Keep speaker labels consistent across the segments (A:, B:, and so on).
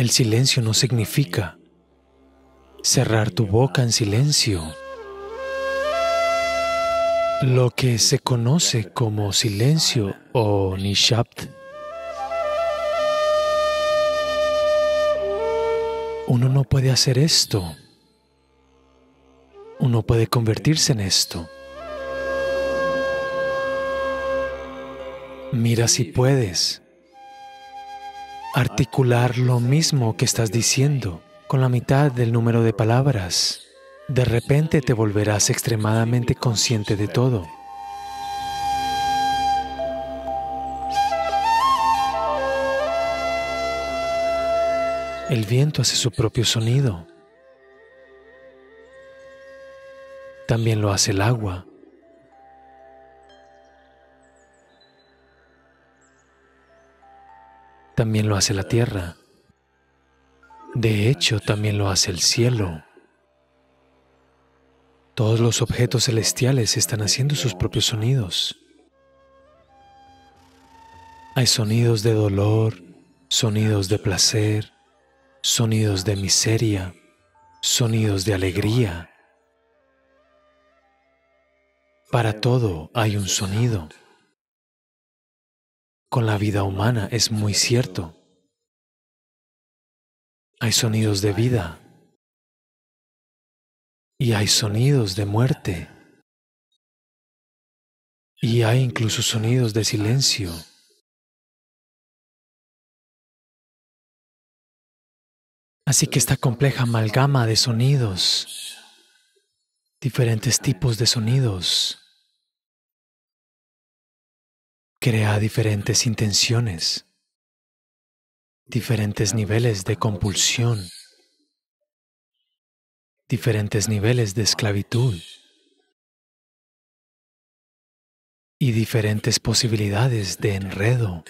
A: El silencio no significa cerrar tu boca en silencio. Lo que se conoce como silencio o Nishapt. Uno no puede hacer esto. Uno puede convertirse en esto. Mira si puedes articular lo mismo que estás diciendo con la mitad del número de palabras. De repente te volverás extremadamente consciente de todo. El viento hace su propio sonido. También lo hace el agua. también lo hace la tierra. De hecho, también lo hace el cielo. Todos los objetos celestiales están haciendo sus propios sonidos. Hay sonidos de dolor, sonidos de placer, sonidos de miseria, sonidos de alegría. Para todo hay un sonido con la vida humana, es muy cierto. Hay sonidos de vida y hay sonidos de muerte y hay incluso sonidos de silencio. Así que esta compleja amalgama de sonidos, diferentes tipos de sonidos, crea diferentes intenciones, diferentes niveles de compulsión, diferentes niveles de esclavitud y diferentes posibilidades de enredo.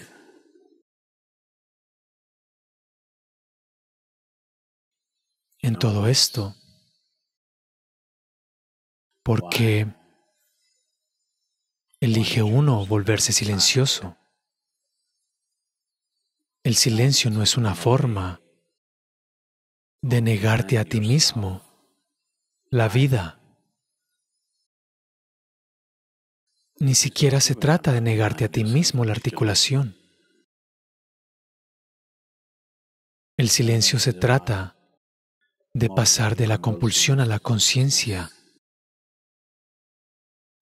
A: En todo esto, porque Elige uno volverse silencioso. El silencio no es una forma de negarte a ti mismo la vida. Ni siquiera se trata de negarte a ti mismo la articulación. El silencio se trata de pasar de la compulsión a la conciencia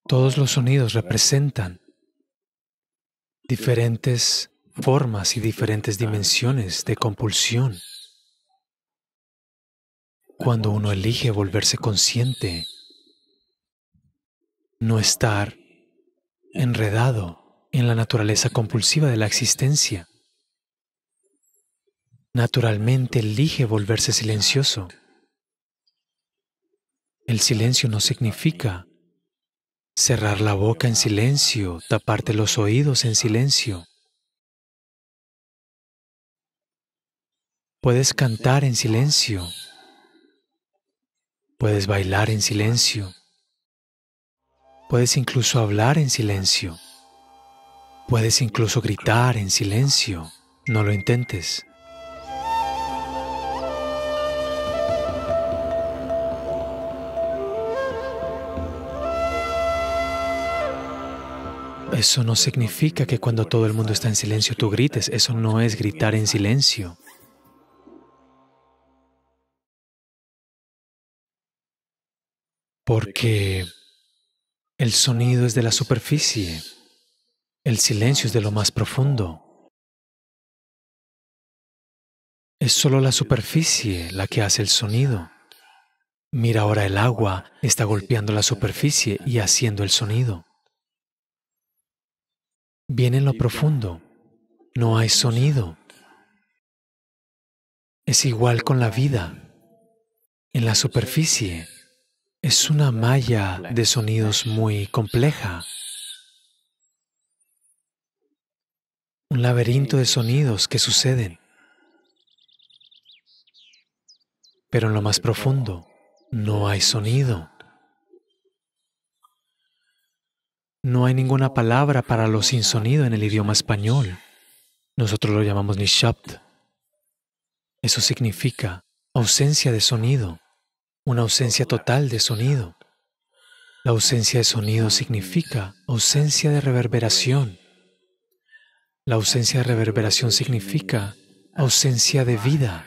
A: todos los sonidos representan diferentes formas y diferentes dimensiones de compulsión. Cuando uno elige volverse consciente, no estar enredado en la naturaleza compulsiva de la existencia, naturalmente elige volverse silencioso. El silencio no significa Cerrar la boca en silencio, taparte los oídos en silencio. Puedes cantar en silencio. Puedes bailar en silencio. Puedes incluso hablar en silencio. Puedes incluso gritar en silencio. No lo intentes. Eso no significa que cuando todo el mundo está en silencio tú grites. Eso no es gritar en silencio. Porque el sonido es de la superficie. El silencio es de lo más profundo. Es solo la superficie la que hace el sonido. Mira ahora el agua está golpeando la superficie y haciendo el sonido viene en lo profundo. No hay sonido. Es igual con la vida. En la superficie es una malla de sonidos muy compleja. Un laberinto de sonidos que suceden. Pero en lo más profundo no hay sonido. No hay ninguna palabra para lo sin sonido en el idioma español. Nosotros lo llamamos nishapt. Eso significa ausencia de sonido, una ausencia total de sonido. La ausencia de sonido significa ausencia de reverberación. La ausencia de reverberación significa ausencia de vida.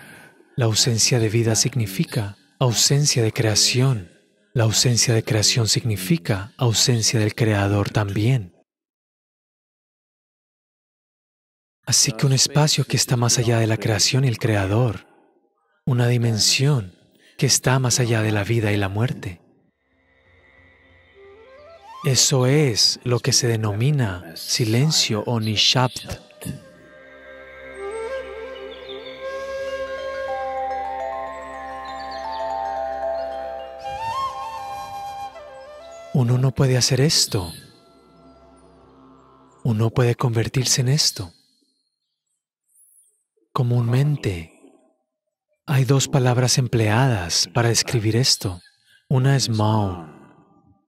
A: La ausencia de vida significa ausencia de creación. La ausencia de creación significa ausencia del creador también. Así que un espacio que está más allá de la creación y el creador, una dimensión que está más allá de la vida y la muerte. Eso es lo que se denomina silencio o nishapt. uno no puede hacer esto. Uno puede convertirse en esto. Comúnmente hay dos palabras empleadas para describir esto. Una es Mao.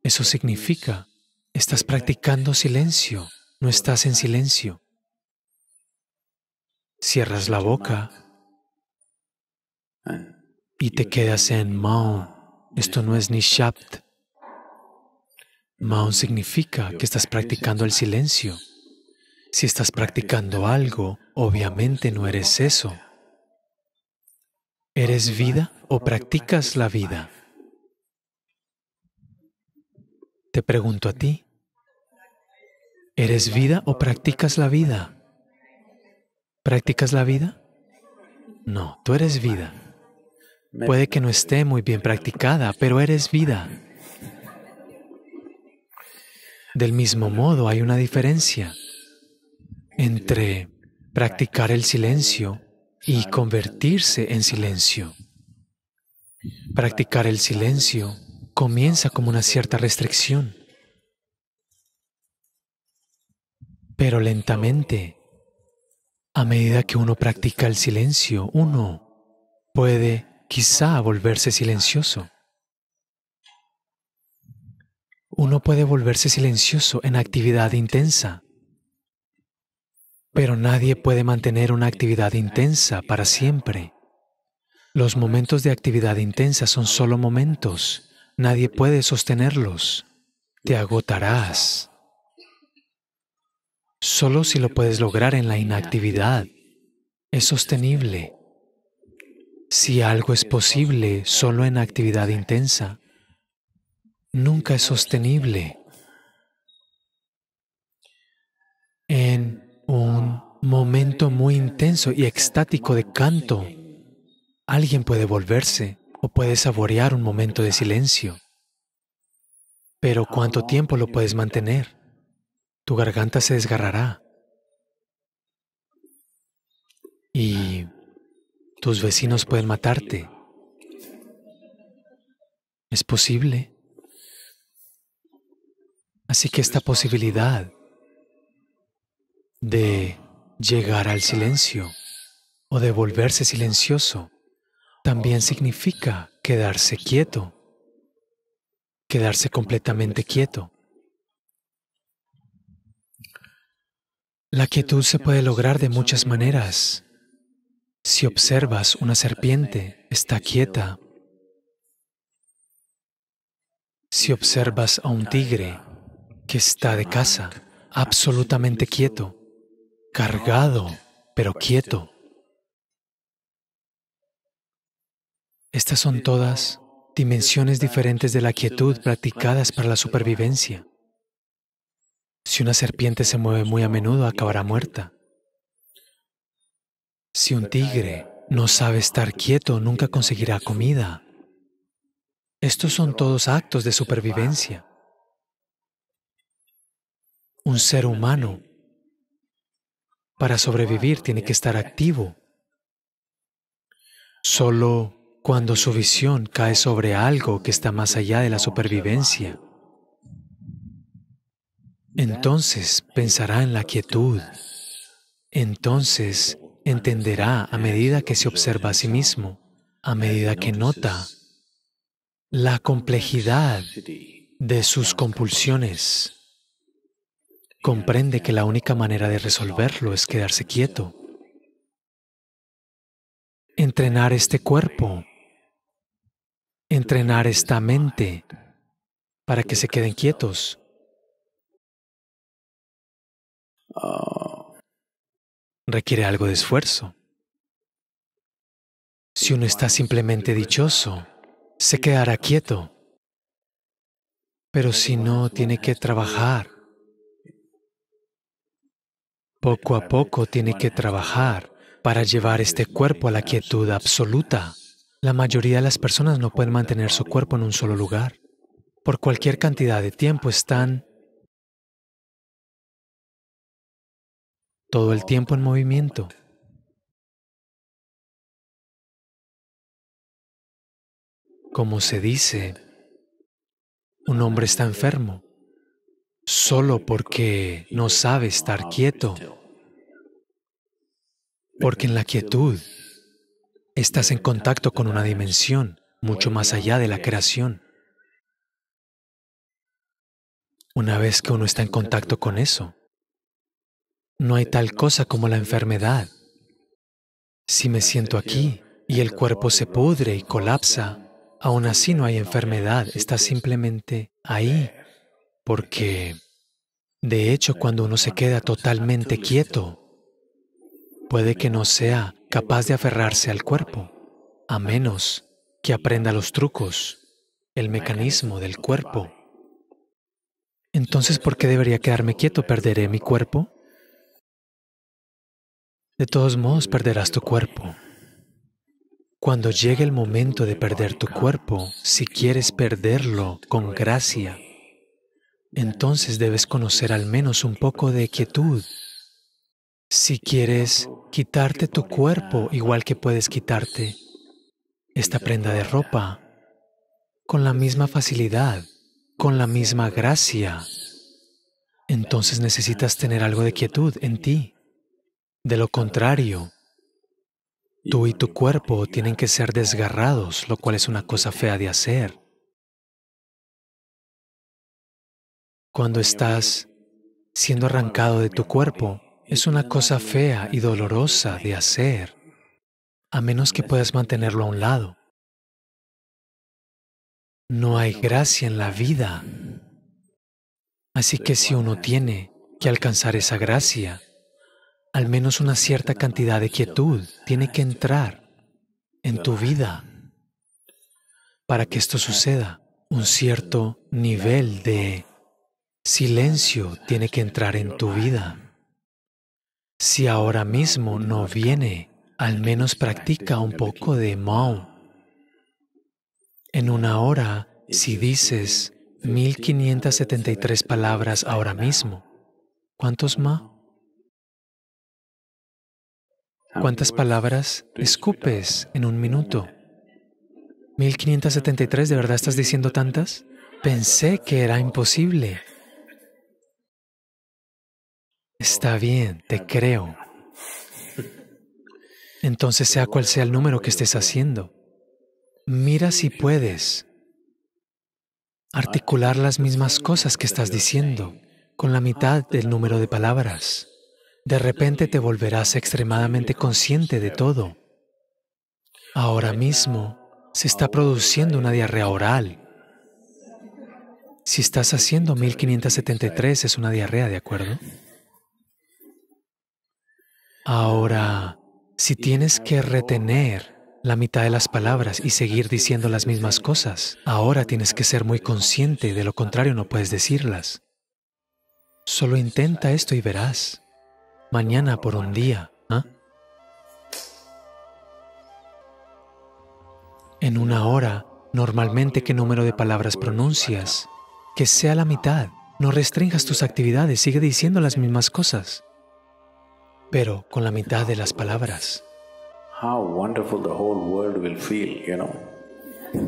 A: Eso significa, estás practicando silencio, no estás en silencio. Cierras la boca y te quedas en Mao. Esto no es ni Shapt. Maón significa que estás practicando el silencio. Si estás practicando algo, obviamente no eres eso. ¿Eres vida o practicas la vida? Te pregunto a ti, ¿eres vida o practicas la vida? ¿Practicas la vida? No, tú eres vida. Puede que no esté muy bien practicada, pero eres vida. Del mismo modo, hay una diferencia entre practicar el silencio y convertirse en silencio. Practicar el silencio comienza como una cierta restricción, pero lentamente, a medida que uno practica el silencio, uno puede quizá volverse silencioso. Uno puede volverse silencioso en actividad intensa, pero nadie puede mantener una actividad intensa para siempre. Los momentos de actividad intensa son solo momentos. Nadie puede sostenerlos. Te agotarás. Solo si lo puedes lograr en la inactividad, es sostenible. Si algo es posible solo en actividad intensa, nunca es sostenible en un momento muy intenso y extático de canto. Alguien puede volverse o puede saborear un momento de silencio. Pero ¿cuánto tiempo lo puedes mantener? Tu garganta se desgarrará. Y tus vecinos pueden matarte. ¿Es posible? Así que esta posibilidad de llegar al silencio o de volverse silencioso también significa quedarse quieto, quedarse completamente quieto. La quietud se puede lograr de muchas maneras. Si observas una serpiente, está quieta. Si observas a un tigre, que está de casa, absolutamente quieto, cargado, pero quieto. Estas son todas dimensiones diferentes de la quietud practicadas para la supervivencia. Si una serpiente se mueve muy a menudo, acabará muerta. Si un tigre no sabe estar quieto, nunca conseguirá comida. Estos son todos actos de supervivencia un ser humano para sobrevivir tiene que estar activo. Solo cuando su visión cae sobre algo que está más allá de la supervivencia, entonces pensará en la quietud, entonces entenderá a medida que se observa a sí mismo, a medida que nota la complejidad de sus compulsiones comprende que la única manera de resolverlo es quedarse quieto. Entrenar este cuerpo, entrenar esta mente para que se queden quietos. Requiere algo de esfuerzo. Si uno está simplemente dichoso, se quedará quieto. Pero si no, tiene que trabajar poco a poco tiene que este trabajar para llevar este cuerpo a la quietud absoluta. La mayoría de las personas no pueden mantener su cuerpo en un solo lugar. Por cualquier cantidad de tiempo están todo el tiempo en movimiento. Como se dice, un hombre está enfermo solo porque no sabe estar quieto. Porque en la quietud estás en contacto con una dimensión mucho más allá de la creación. Una vez que uno está en contacto con eso, no hay tal cosa como la enfermedad. Si me siento aquí y el cuerpo se pudre y colapsa, aún así no hay enfermedad, está simplemente ahí, porque, de hecho, cuando uno se queda totalmente quieto, puede que no sea capaz de aferrarse al cuerpo, a menos que aprenda los trucos, el mecanismo del cuerpo. Entonces, ¿por qué debería quedarme quieto? ¿Perderé mi cuerpo? De todos modos, perderás tu cuerpo. Cuando llegue el momento de perder tu cuerpo, si quieres perderlo con gracia, entonces debes conocer al menos un poco de quietud. Si quieres quitarte tu cuerpo igual que puedes quitarte esta prenda de ropa, con la misma facilidad, con la misma gracia, entonces necesitas tener algo de quietud en ti. De lo contrario, tú y tu cuerpo tienen que ser desgarrados, lo cual es una cosa fea de hacer. Cuando estás siendo arrancado de tu cuerpo, es una cosa fea y dolorosa de hacer, a menos que puedas mantenerlo a un lado. No hay gracia en la vida. Así que si uno tiene que alcanzar esa gracia, al menos una cierta cantidad de quietud tiene que entrar en tu vida para que esto suceda, un cierto nivel de Silencio tiene que entrar en tu vida. Si ahora mismo no viene, al menos practica un poco de Mao. En una hora, si dices 1573 palabras ahora mismo, ¿cuántos Ma? ¿Cuántas palabras escupes en un minuto? ¿1573 de verdad estás diciendo tantas? Pensé que era imposible. Está bien, te creo. Entonces, sea cual sea el número que estés haciendo, mira si puedes articular las mismas cosas que estás diciendo con la mitad del número de palabras. De repente te volverás extremadamente consciente de todo. Ahora mismo se está produciendo una diarrea oral. Si estás haciendo 1573 es una diarrea, ¿de acuerdo? Ahora, si tienes que retener la mitad de las palabras y seguir diciendo las mismas cosas, ahora tienes que ser muy consciente, de lo contrario no puedes decirlas. Solo intenta esto y verás. Mañana por un día. ¿eh? En una hora, normalmente qué número de palabras pronuncias, que sea la mitad. No restringas tus actividades, sigue diciendo las mismas cosas pero con la mitad de las palabras.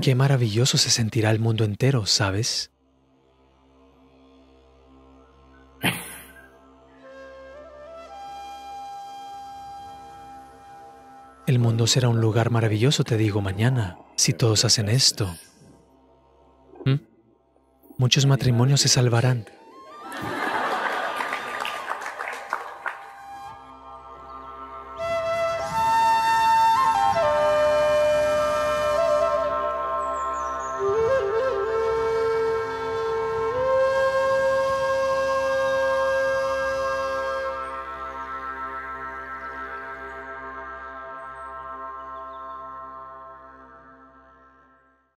A: Qué maravilloso se sentirá el mundo entero, ¿sabes? El mundo será un lugar maravilloso, te digo, mañana, si todos hacen esto. ¿Mm? Muchos matrimonios se salvarán.